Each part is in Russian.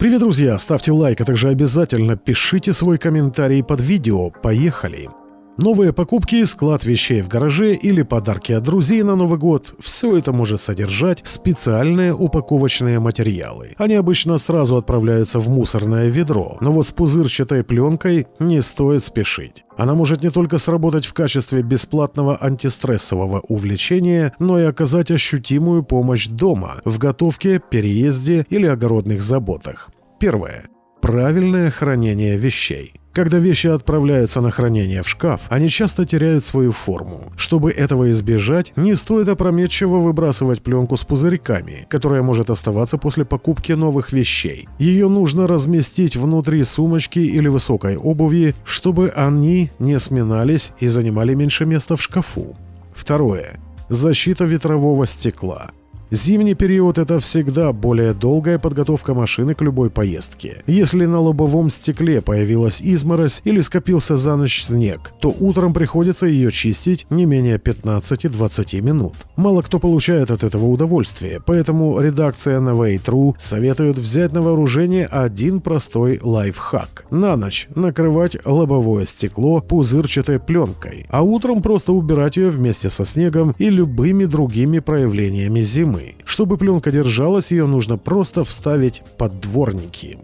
Привет, друзья! Ставьте лайк, а также обязательно пишите свой комментарий под видео. Поехали! Новые покупки, склад вещей в гараже или подарки от друзей на Новый год – все это может содержать специальные упаковочные материалы. Они обычно сразу отправляются в мусорное ведро, но вот с пузырчатой пленкой не стоит спешить. Она может не только сработать в качестве бесплатного антистрессового увлечения, но и оказать ощутимую помощь дома, в готовке, переезде или огородных заботах. Первое. Правильное хранение вещей. Когда вещи отправляются на хранение в шкаф, они часто теряют свою форму. Чтобы этого избежать, не стоит опрометчиво выбрасывать пленку с пузырьками, которая может оставаться после покупки новых вещей. Ее нужно разместить внутри сумочки или высокой обуви, чтобы они не сминались и занимали меньше места в шкафу. Второе. Защита ветрового стекла. Зимний период – это всегда более долгая подготовка машины к любой поездке. Если на лобовом стекле появилась изморозь или скопился за ночь снег, то утром приходится ее чистить не менее 15-20 минут. Мало кто получает от этого удовольствие, поэтому редакция Novay.ru советует взять на вооружение один простой лайфхак. На ночь накрывать лобовое стекло пузырчатой пленкой, а утром просто убирать ее вместе со снегом и любыми другими проявлениями зимы стороны. Чтобы пленка держалась, ее нужно просто вставить под дворники.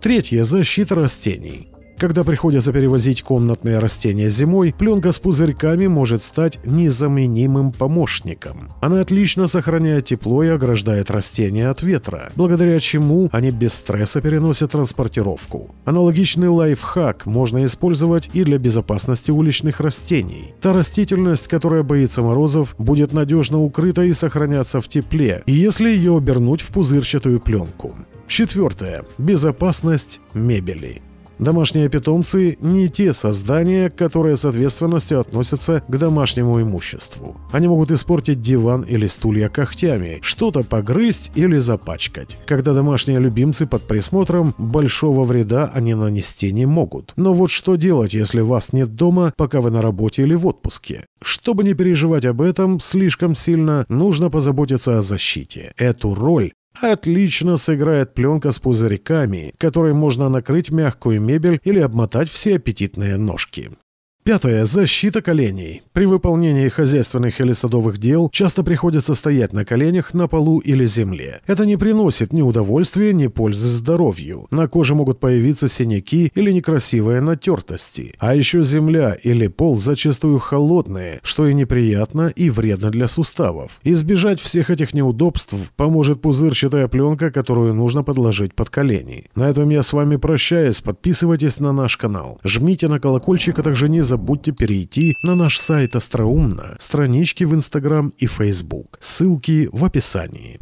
Третье – защита растений. Когда приходится перевозить комнатные растения зимой, пленка с пузырьками может стать незаменимым помощником. Она отлично сохраняет тепло и ограждает растения от ветра, благодаря чему они без стресса переносят транспортировку. Аналогичный лайфхак можно использовать и для безопасности уличных растений. Та растительность, которая боится морозов, будет надежно укрыта и сохраняться в тепле, если ее обернуть в пузырчатую пленку. Четвертое. Безопасность мебели. Домашние питомцы – не те создания, которые с ответственностью относятся к домашнему имуществу. Они могут испортить диван или стулья когтями, что-то погрызть или запачкать. Когда домашние любимцы под присмотром, большого вреда они нанести не могут. Но вот что делать, если вас нет дома, пока вы на работе или в отпуске? Чтобы не переживать об этом слишком сильно, нужно позаботиться о защите. Эту роль Отлично сыграет пленка с пузырьками, которой можно накрыть мягкую мебель или обмотать все аппетитные ножки. Пятое. Защита коленей. При выполнении хозяйственных или садовых дел часто приходится стоять на коленях на полу или земле. Это не приносит ни удовольствия, ни пользы здоровью. На коже могут появиться синяки или некрасивые натертости. А еще земля или пол зачастую холодные, что и неприятно и вредно для суставов. Избежать всех этих неудобств поможет пузырчатая пленка, которую нужно подложить под колени. На этом я с вами прощаюсь. Подписывайтесь на наш канал. Жмите на колокольчик, а также не забудьте перейти на наш сайт Остроумно, странички в Инстаграм и Фейсбук. Ссылки в описании.